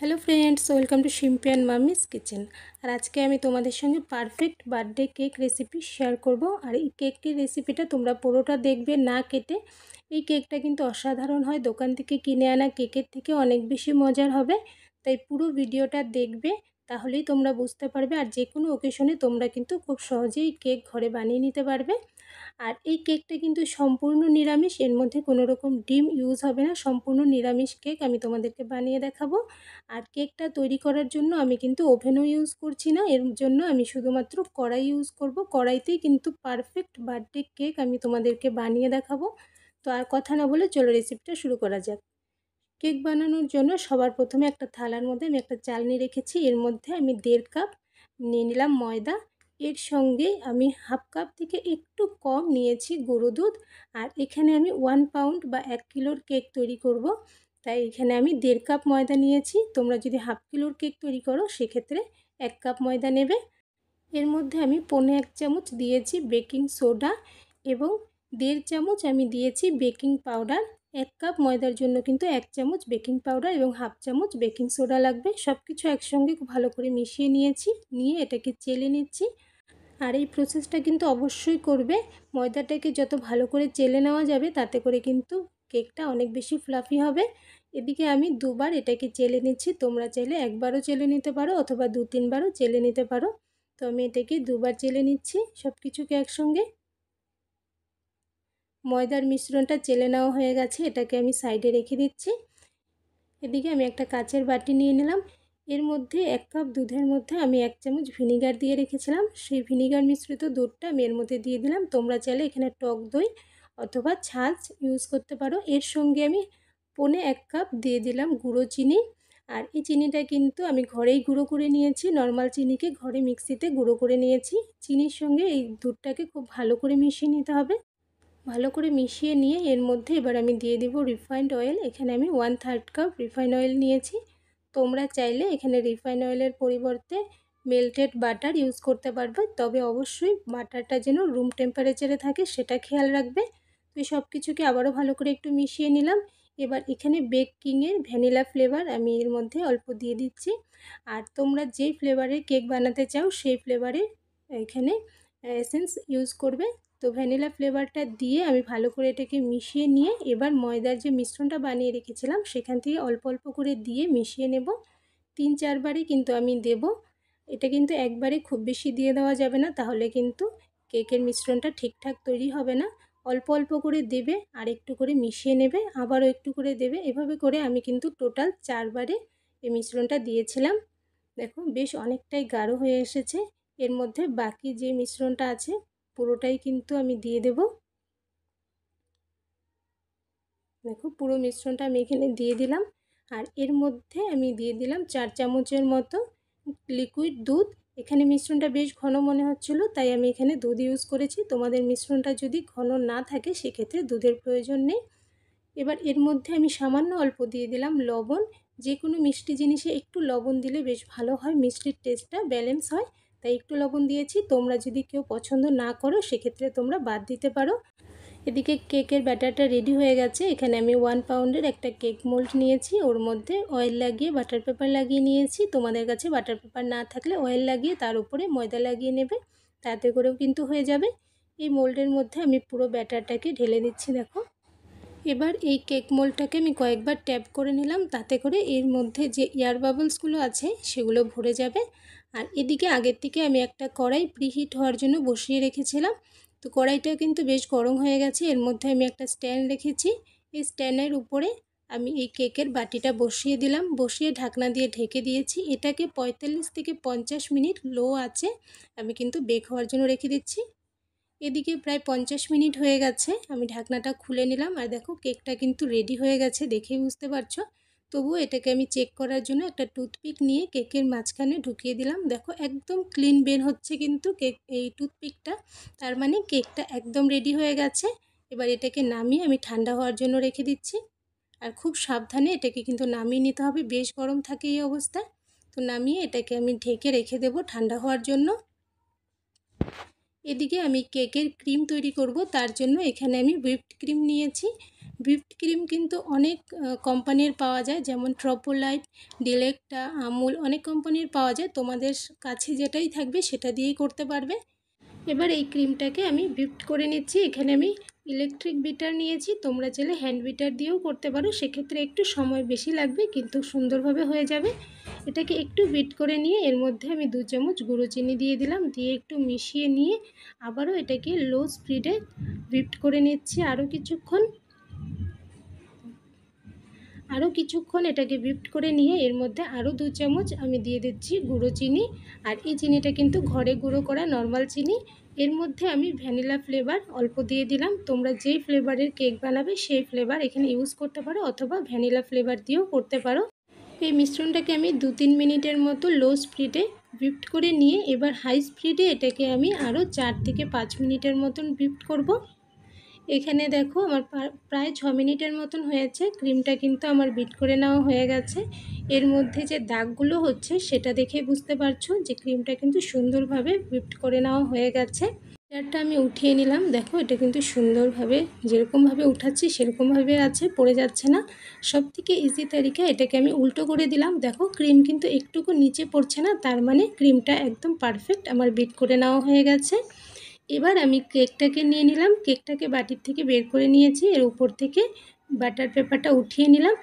Hello friends welcome to Shimpi and mummy's kitchen আর আজকে আমি তোমাদের সঙ্গে perfect birthday cake recipe share করব আর এই কেকটির রেসিপিটা তোমরা পুরোটা দেখবে না কেটে এই কেকটা কিন্তু অসাধারণ হয় দোকান থেকে কিনে আনা কেকের থেকে অনেক বেশি মজার হবে তাই পুরো ভিডিওটা দেখবে তাহলেই তোমরা বুঝতে পারবে আর যে কোনো ওকেশনে তোমরা কিন্তু খুব সহজেই কেক ঘরে বানিয়ে নিতে পারবে আর এই কেকটা কিন্তু সম্পূর্ণ নিরামিষ এর মধ্যে কোনো রকম ডিম ইউজ হবে না সম্পূর্ণ নিরামিষ কেক আমি তোমাদেরকে বানিয়ে দেখাবো আর কেকটা তৈরি করার জন্য আমি কিন্তু ওভেনও ইউজ করছি না এর জন্য আমি শুধুমাত্র কড়াই ইউজ করব কড়াইতেই কিন্তু পারফেক্ট বার্থডে কেক আমি তোমাদেরকে বানিয়ে দেখাবো তো আর কথা না বলে চলো রেসিপিটা শুরু করা যাক কেক বানানোর জন্য সবার প্রথমে একটা থালার মধ্যে আমি একটা চালনি রেখেছি এর মধ্যে আমি দেড় কাপ নিয়ে নিলাম ময়দা এর সঙ্গে আমি হাফ কাপ থেকে একটু কম নিয়েছি গরু দুধ আর এখানে আমি ওয়ান পাউন্ড বা এক কিলোর কেক তৈরি করব। তাই এখানে আমি দেড় কাপ ময়দা নিয়েছি তোমরা যদি হাফ কিলোর কেক তৈরি করো সেক্ষেত্রে এক কাপ ময়দা নেবে এর মধ্যে আমি পনে এক চামচ দিয়েছি বেকিং সোডা এবং দেড় চামচ আমি দিয়েছি বেকিং পাউডার এক কাপ ময়দার জন্য কিন্তু এক চামচ বেকিং পাউডার এবং হাফ চামচ বেকিং সোডা লাগবে সব কিছু একসঙ্গে খুব ভালো করে মিশিয়ে নিয়েছি নিয়ে এটাকে চেলে নিচ্ছি আর এই প্রসেসটা কিন্তু অবশ্যই করবে ময়দাটাকে যত ভালো করে চেলে নেওয়া যাবে তাতে করে কিন্তু কেকটা অনেক বেশি ফ্লাফি হবে এদিকে আমি দুবার এটাকে চেলে নিচ্ছি তোমরা চাইলে একবারও চেলে নিতে পারো অথবা দু তিনবারও চেলে নিতে পারো তো আমি এটাকে দুবার চেলে নিচ্ছি সব কিছুকে একসঙ্গে ময়দার মিশ্রণটা চেলে নেওয়া হয়ে গেছে এটাকে আমি সাইডে রেখে দিচ্ছি এদিকে আমি একটা কাচের বাটি নিয়ে নিলাম এর মধ্যে এক কাপ দুধের মধ্যে আমি এক চামচ ভিনিগার দিয়ে রেখেছিলাম সেই ভিনিগার মিশ্রিত দুধটা আমি এর মধ্যে দিয়ে দিলাম তোমরা চাইলে এখানে টক দই অথবা ছাঁচ ইউজ করতে পারো এর সঙ্গে আমি পনে এক কাপ দিয়ে দিলাম গুঁড়ো চিনি আর এই চিনিটা কিন্তু আমি ঘরেই গুঁড়ো করে নিয়েছি নর্মাল চিনিকে ঘরে মিক্সিতে গুঁড়ো করে নিয়েছি চিনির সঙ্গে এই দুধটাকে খুব ভালো করে মিশিয়ে নিতে হবে ভালো করে মিশিয়ে নিয়ে এর মধ্যে এবার আমি দিয়ে দিব রিফাইন্ড অয়েল এখানে আমি one third cup refine oil নিয়েছি তোমরা চাইলে এখানে রিফাইন অয়েলের পরিবর্তে মেল্টেড বাটার ইউজ করতে পারবে তবে অবশ্যই বাটারটা যেন রুম টেম্পারেচারে থাকে সেটা খেয়াল রাখবে তো সব কিছুকে আবারও ভালো করে একটু মিশিয়ে নিলাম এবার এখানে বেকিংয়ের ভ্যানিলা ফ্লেভার আমি এর মধ্যে অল্প দিয়ে দিচ্ছি আর তোমরা যেই ফ্লেভারের কেক বানাতে চাও সেই ফ্লেভারের এখানে এসেন্স ইউজ করবে তো ভ্যানিলা ফ্লেভারটা দিয়ে আমি ভালো করে এটাকে মিশিয়ে নিয়ে এবার ময়দার যে মিশ্রণটা বানিয়ে রেখেছিলাম সেখান থেকে অল্প অল্প করে দিয়ে মিশিয়ে নেব তিন চারবারই কিন্তু আমি দেব এটা কিন্তু একবারে খুব বেশি দিয়ে দেওয়া যাবে না তাহলে কিন্তু কেকের মিশ্রণটা ঠিকঠাক তৈরি হবে না অল্প অল্প করে দেবে আর একটু করে মিশিয়ে নেবে আবারও একটু করে দেবে এভাবে করে আমি কিন্তু টোটাল চারবারে এই মিশ্রণটা দিয়েছিলাম দেখো বেশ অনেকটাই গাঢ় হয়ে এসেছে এর মধ্যে বাকি যে মিশ্রণটা আছে পুরোটাই কিন্তু আমি দিয়ে দেব দেখো পুরো মিশ্রণটা আমি এখানে দিয়ে দিলাম আর এর মধ্যে আমি দিয়ে দিলাম চার চামচের মতো লিকুইড দুধ এখানে মিশ্রণটা বেশ ঘন মনে হচ্ছিল তাই আমি এখানে দুধ ইউজ করেছি তোমাদের মিশ্রণটা যদি ঘন না থাকে সেক্ষেত্রে দুধের প্রয়োজন নেই এবার এর মধ্যে আমি সামান্য অল্প দিয়ে দিলাম লবণ যে কোনো মিষ্টি জিনিসে একটু লবণ দিলে বেশ ভালো হয় মিষ্টির টেস্টটা ব্যালেন্স হয় তাই একটু লবণ দিয়েছি তোমরা যদি কেউ পছন্দ না করো সেক্ষেত্রে তোমরা বাদ দিতে পারো এদিকে কেকের ব্যাটারটা রেডি হয়ে গেছে এখানে আমি ওয়ান পাউন্ডের একটা কেক মোল্ড নিয়েছি ওর মধ্যে অয়েল লাগিয়ে বাটার পেপার লাগিয়ে নিয়েছি তোমাদের কাছে বাটার পেপার না থাকলে অয়েল লাগিয়ে তার উপরে ময়দা লাগিয়ে নেবে তাতে করেও কিন্তু হয়ে যাবে এই মোল্ডের মধ্যে আমি পুরো ব্যাটারটাকে ঢেলে দিচ্ছি দেখো এবার এই কেক মোলটাকে আমি কয়েকবার ট্যাপ করে নিলাম তাতে করে এর মধ্যে যে এয়ার বাবলসগুলো আছে সেগুলো ভরে যাবে আর এদিকে আগের থেকে আমি একটা কড়াই প্রিহিট হওয়ার জন্য বসিয়ে রেখেছিলাম তো কড়াইটা কিন্তু বেশ গরম হয়ে গেছে এর মধ্যে আমি একটা স্ট্যান্ড রেখেছি এই স্ট্যান্ডের উপরে আমি এই কেকের বাটিটা বসিয়ে দিলাম বসিয়ে ঢাকনা দিয়ে ঢেকে দিয়েছি এটাকে ৪৫ থেকে ৫০ মিনিট লো আছে আমি কিন্তু বেক হওয়ার জন্য রেখে দিচ্ছি এদিকে প্রায় ৫০ মিনিট হয়ে গেছে আমি ঢাকনাটা খুলে নিলাম আর দেখো কেকটা কিন্তু রেডি হয়ে গেছে দেখেই বুঝতে পারছো তবু এটাকে আমি চেক করার জন্য একটা টুথপিক নিয়ে কেকের মাঝখানে ঢুকিয়ে দিলাম দেখো একদম ক্লিন বের হচ্ছে কিন্তু কেক এই টুথপিকটা তার মানে কেকটা একদম রেডি হয়ে গেছে এবার এটাকে নামিয়ে আমি ঠান্ডা হওয়ার জন্য রেখে দিচ্ছি আর খুব সাবধানে এটাকে কিন্তু নামিয়ে নিতে হবে বেশ গরম থাকে এই অবস্থায় তো নামিয়ে এটাকে আমি ঢেকে রেখে দেব ঠান্ডা হওয়ার জন্য এদিকে আমি কেকের ক্রিম তৈরি করব তার জন্য এখানে আমি হুইপড ক্রিম নিয়েছি হুইপড ক্রিম কিন্তু অনেক কোম্পানির পাওয়া যায় যেমন ট্রপোলাইট ডিলেক্টা আমুল অনেক কোম্পানির পাওয়া যায় তোমাদের কাছে যেটাই থাকবে সেটা দিয়েই করতে পারবে এবার এই ক্রিমটাকে আমি ভিপ্ট করে নিচ্ছি এখানে আমি ইলেকট্রিক বিটার নিয়েছি তোমরা চাইলে হ্যান্ড বিটার দিয়েও করতে পারো সেক্ষেত্রে একটু সময় বেশি লাগবে কিন্তু সুন্দরভাবে হয়ে যাবে এটাকে একটু বিট করে নিয়ে এর মধ্যে আমি দু চামচ গুঁড়ো চিনি দিয়ে দিলাম দিয়ে একটু মিশিয়ে নিয়ে আবারও এটাকে লো স্পিডে ভিপ্ট করে নিচ্ছি আরও কিছুক্ষণ আরও কিছুক্ষণ এটাকে বিফট করে নিয়ে এর মধ্যে আরও দু চামচ আমি দিয়ে দিচ্ছি গুঁড়ো চিনি আর এই চিনিটা কিন্তু ঘরে গুঁড়ো করা নর্মাল চিনি এর মধ্যে আমি ভ্যানিলা ফ্লেভার অল্প দিয়ে দিলাম তোমরা যেই ফ্লেভারের কেক বানাবে সেই ফ্লেভার এখানে ইউজ করতে পারো অথবা ভ্যানিলা ফ্লেভার দিয়েও করতে পারো এই মিশ্রণটাকে আমি দু তিন মিনিটের মতো লো স্পিডে বিফট করে নিয়ে এবার হাই স্পিডে এটাকে আমি আরও চার থেকে পাঁচ মিনিটের মতন বিফট করব এখানে দেখো আমার প্রায় ছ মিনিটের মতন হয়েছে ক্রিমটা কিন্তু আমার বিট করে নেওয়া হয়ে গেছে এর মধ্যে যে দাগগুলো হচ্ছে সেটা দেখে বুঝতে পারছো যে ক্রিমটা কিন্তু সুন্দরভাবে বিট করে নেওয়া হয়ে গেছে চেয়ারটা আমি উঠিয়ে নিলাম দেখো এটা কিন্তু সুন্দরভাবে যেরকমভাবে উঠাচ্ছি সেরকমভাবে আছে পড়ে যাচ্ছে না সব থেকে ইজি তারিখা এটাকে আমি উল্টো করে দিলাম দেখো ক্রিম কিন্তু একটুকু নিচে পড়ছে না তার মানে ক্রিমটা একদম পারফেক্ট আমার বিট করে নেওয়া হয়ে গেছে এবার আমি কেকটাকে নিয়ে নিলাম কেকটাকে বাটির থেকে বের করে নিয়েছি এর উপর থেকে বাটার পেপারটা উঠিয়ে নিলাম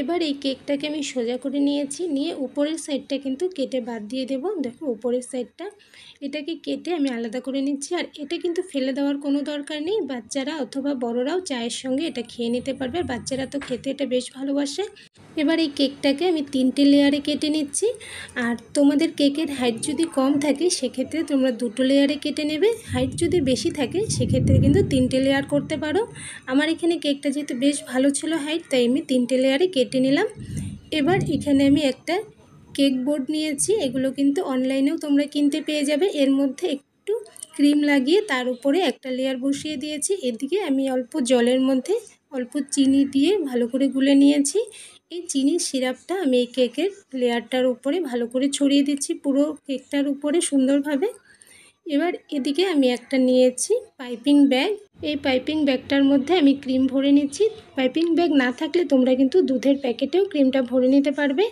এবার এই কেকটাকে আমি সোজা করে নিয়েছি নিয়ে উপরের সাইডটা কিন্তু কেটে বাদ দিয়ে দেব দেখো উপরের সাইডটা এটাকে কেটে আমি আলাদা করে নিচ্ছি আর এটা কিন্তু ফেলে দেওয়ার কোনো দরকার নেই বাচ্চারা অথবা বড়রাও চায়ের সঙ্গে এটা খেয়ে নিতে পারবে বাচ্চারা তো খেতে এটা বেশ ভালোবাসে এবার এই কেকটাকে আমি তিনটে লেয়ারে কেটে নিচ্ছি আর তোমাদের কেকের হাইট যদি কম থাকে সেক্ষেত্রে তোমরা দুটো লেয়ারে কেটে নেবে হাইট যদি বেশি থাকে সেক্ষেত্রে কিন্তু তিনটে লেয়ার করতে পারো আমার এখানে কেকটা যেহেতু বেশ ভালো ছিল হাইট তাই আমি তিনটে লেয়ারে কেটে নিলাম এবার এখানে আমি একটা কেক বোর্ড নিয়েছি এগুলো কিন্তু অনলাইনেও তোমরা কিনতে পেয়ে যাবে এর মধ্যে একটু ক্রিম লাগিয়ে তার উপরে একটা লেয়ার বসিয়ে দিয়েছি এদিকে আমি অল্প জলের মধ্যে অল্প চিনি দিয়ে ভালো করে গুলে নিয়েছি এই চিনির সিরাপটা আমি এই কেকের লেয়ারটার উপরে ভালো করে ছড়িয়ে দিচ্ছি পুরো কেকটার উপরে সুন্দরভাবে এবার এদিকে আমি একটা নিয়েছি পাইপিং ব্যাগ এই পাইপিং ব্যাগটার মধ্যে আমি ক্রিম ভরে নিচ্ছি পাইপিং ব্যাগ না থাকলে তোমরা কিন্তু দুধের প্যাকেটেও ক্রিমটা ভরে নিতে পারবে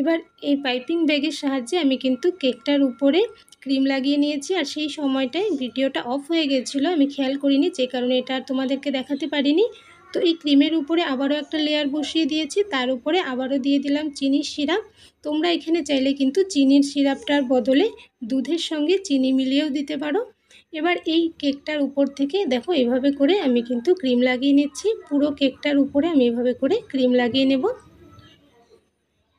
এবার এই পাইপিং ব্যাগের সাহায্যে আমি কিন্তু কেকটার উপরে ক্রিম লাগিয়ে নিয়েছি আর সেই সময়টায় ভিডিওটা অফ হয়ে গেছিলো আমি খেয়াল করিনি যে কারণে এটা আর তোমাদেরকে দেখাতে পারিনি তো এই ক্রিমের উপরে আবারও একটা লেয়ার বসিয়ে দিয়েছি তার উপরে আবারও দিয়ে দিলাম চিনির সিরাপ তোমরা এখানে চাইলে কিন্তু চিনির সিরাপটার বদলে দুধের সঙ্গে চিনি মিলিয়েও দিতে পারো এবার এই কেকটার উপর থেকে দেখো এভাবে করে আমি কিন্তু ক্রিম লাগিয়ে নিচ্ছি পুরো কেকটার উপরে আমি এভাবে করে ক্রিম লাগিয়ে নেবো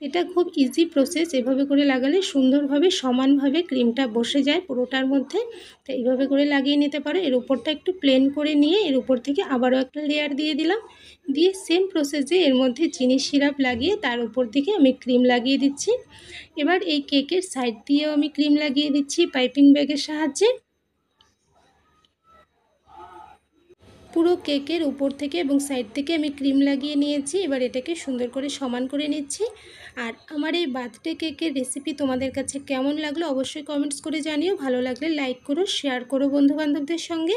এটা খুব ইজি প্রসেস এভাবে করে লাগালে সুন্দরভাবে সমানভাবে ক্রিমটা বসে যায় পুরোটার মধ্যে তো এইভাবে করে লাগিয়ে নিতে পারো এর উপরটা একটু প্লেন করে নিয়ে এর উপর থেকে আবারও একটা লেয়ার দিয়ে দিলাম দিয়ে সেম প্রসেসে এর মধ্যে চিনি সিরাপ লাগিয়ে তার উপর দিকে আমি ক্রিম লাগিয়ে দিচ্ছি এবার এই কেকের সাইড দিয়েও আমি ক্রিম লাগিয়ে দিচ্ছি পাইপিং ব্যাগের সাহায্যে পুরো কেকের উপর থেকে এবং সাইড থেকে আমি ক্রিম লাগিয়ে নিয়েছি এবার এটাকে সুন্দর করে সমান করে নিচ্ছি আর আমার এই বার্থডে কেকের রেসিপি তোমাদের কাছে কেমন লাগলো অবশ্যই কমেন্টস করে জানিও ভালো লাগলে লাইক করো শেয়ার করো বন্ধুবান্ধবদের সঙ্গে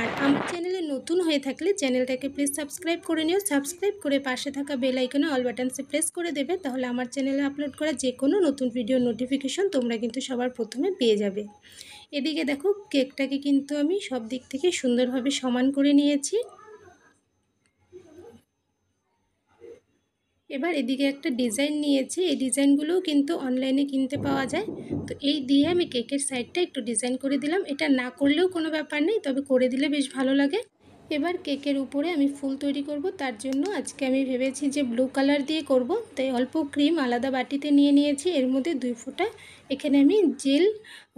আর আমার চ্যানেলে নতুন হয়ে থাকলে চ্যানেলটাকে প্লিজ সাবস্ক্রাইব করে নিও সাবস্ক্রাইব করে পাশে থাকা বেল আইকনে অল বাটনসে প্রেস করে দেবে তাহলে আমার চ্যানেলে আপলোড করা যে কোনো নতুন ভিডিও নোটিফিকেশন তোমরা কিন্তু সবার প্রথমে পেয়ে যাবে এদিকে দেখো কেকটাকে কিন্তু আমি সব দিক থেকে সুন্দরভাবে সমান করে নিয়েছি এবার এদিকে একটা ডিজাইন নিয়েছি এই ডিজাইনগুলোও কিন্তু অনলাইনে কিনতে পাওয়া যায় তো এই দিয়ে আমি কেকের সাইডটা একটু ডিজাইন করে দিলাম এটা না করলেও কোনো ব্যাপার নেই তবে করে দিলে বেশ ভালো লাগে এবার কেকের উপরে আমি ফুল তৈরি করব তার জন্য আজকে আমি ভেবেছি যে ব্লু কালার দিয়ে করব তাই অল্প ক্রিম আলাদা বাটিতে নিয়ে নিয়েছি এর মধ্যে দুই ফোঁটা এখানে আমি জেল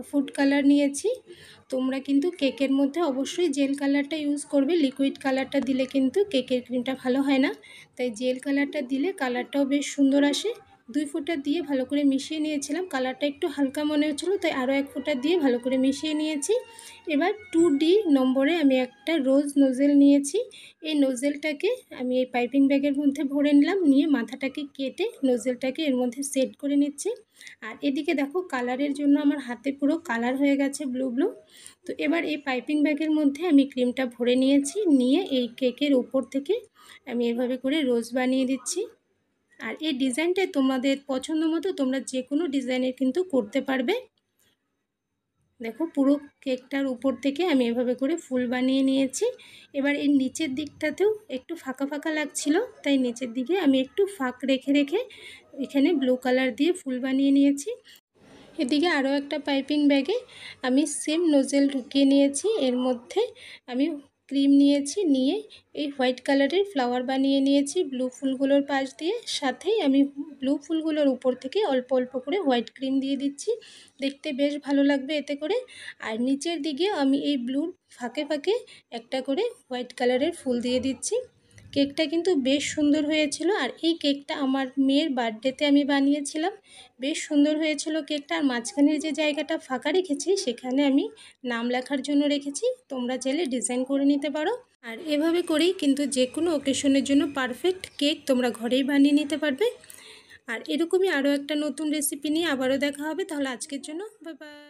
ফুড কালার নিয়েছি তোমরা কিন্তু কেকের মধ্যে অবশ্যই জেল কালারটা ইউজ করবে লিকুইড কালারটা দিলে কিন্তু কেকের ক্রিমটা ভালো হয় না তাই জেল কালারটা দিলে কালারটাও বেশ সুন্দর আসে দুই ফোঁটা দিয়ে ভালো করে মিশিয়ে নিয়েছিলাম কালারটা একটু হালকা মনে হচ্ছিলো তাই আরও এক ফোঁটা দিয়ে ভালো করে মিশিয়ে নিয়েছি এবার টু ডি নম্বরে আমি একটা রোজ নোজেল নিয়েছি এই নোজেলটাকে আমি এই পাইপিং ব্যাগের মধ্যে ভরে নিলাম নিয়ে মাথাটাকে কেটে নোজেলটাকে এর মধ্যে সেট করে নিচ্ছি আর এদিকে দেখো কালারের জন্য আমার হাতে পুরো কালার হয়ে গেছে ব্লু ব্লু তো এবার এই পাইপিং ব্যাগের মধ্যে আমি ক্রিমটা ভরে নিয়েছি নিয়ে এই কেকের উপর থেকে আমি এভাবে করে রোজ বানিয়ে দিচ্ছি আর এই ডিজাইনটা তোমাদের পছন্দ মতো তোমরা যে কোনো ডিজাইনের কিন্তু করতে পারবে দেখো পুরো কেকটার উপর থেকে আমি এভাবে করে ফুল বানিয়ে নিয়েছি এবার এর নিচের দিকটাতেও একটু ফাঁকা ফাঁকা লাগছিল তাই নিচের দিকে আমি একটু ফাঁক রেখে রেখে এখানে ব্লু কালার দিয়ে ফুল বানিয়ে নিয়েছি এদিকে আরও একটা পাইপিং ব্যাগে আমি সেম নোজেল ঢুকিয়ে নিয়েছি এর মধ্যে আমি ক্রিম নিয়েছি নিয়ে এই হোয়াইট কালারের ফ্লাওয়ার বানিয়ে নিয়েছি ব্লু ফুলগুলোর পাশ দিয়ে সাথেই আমি ব্লু ফুলগুলোর উপর থেকে অল্প অল্প করে হোয়াইট ক্রিম দিয়ে দিচ্ছি দেখতে বেশ ভালো লাগবে এতে করে আর নিচের দিকে আমি এই ব্লুর ফাঁকে ফাঁকে একটা করে হোয়াইট কালারের ফুল দিয়ে দিচ্ছি কেকটা কিন্তু বেশ সুন্দর হয়েছিল আর এই কেকটা আমার মেয়ের বার্থডেতে আমি বানিয়েছিলাম বেশ সুন্দর হয়েছিল কেকটা আর মাঝখানের যে জায়গাটা ফাঁকা রেখেছি সেখানে আমি নাম লেখার জন্য রেখেছি তোমরা চাইলে ডিজাইন করে নিতে পারো আর এভাবে করেই কিন্তু যে কোনো ওকেশনের জন্য পারফেক্ট কেক তোমরা ঘরেই বানিয়ে নিতে পারবে আর এরকমই আরও একটা নতুন রেসিপি নিয়ে আবারও দেখা হবে তাহলে আজকের জন্য বা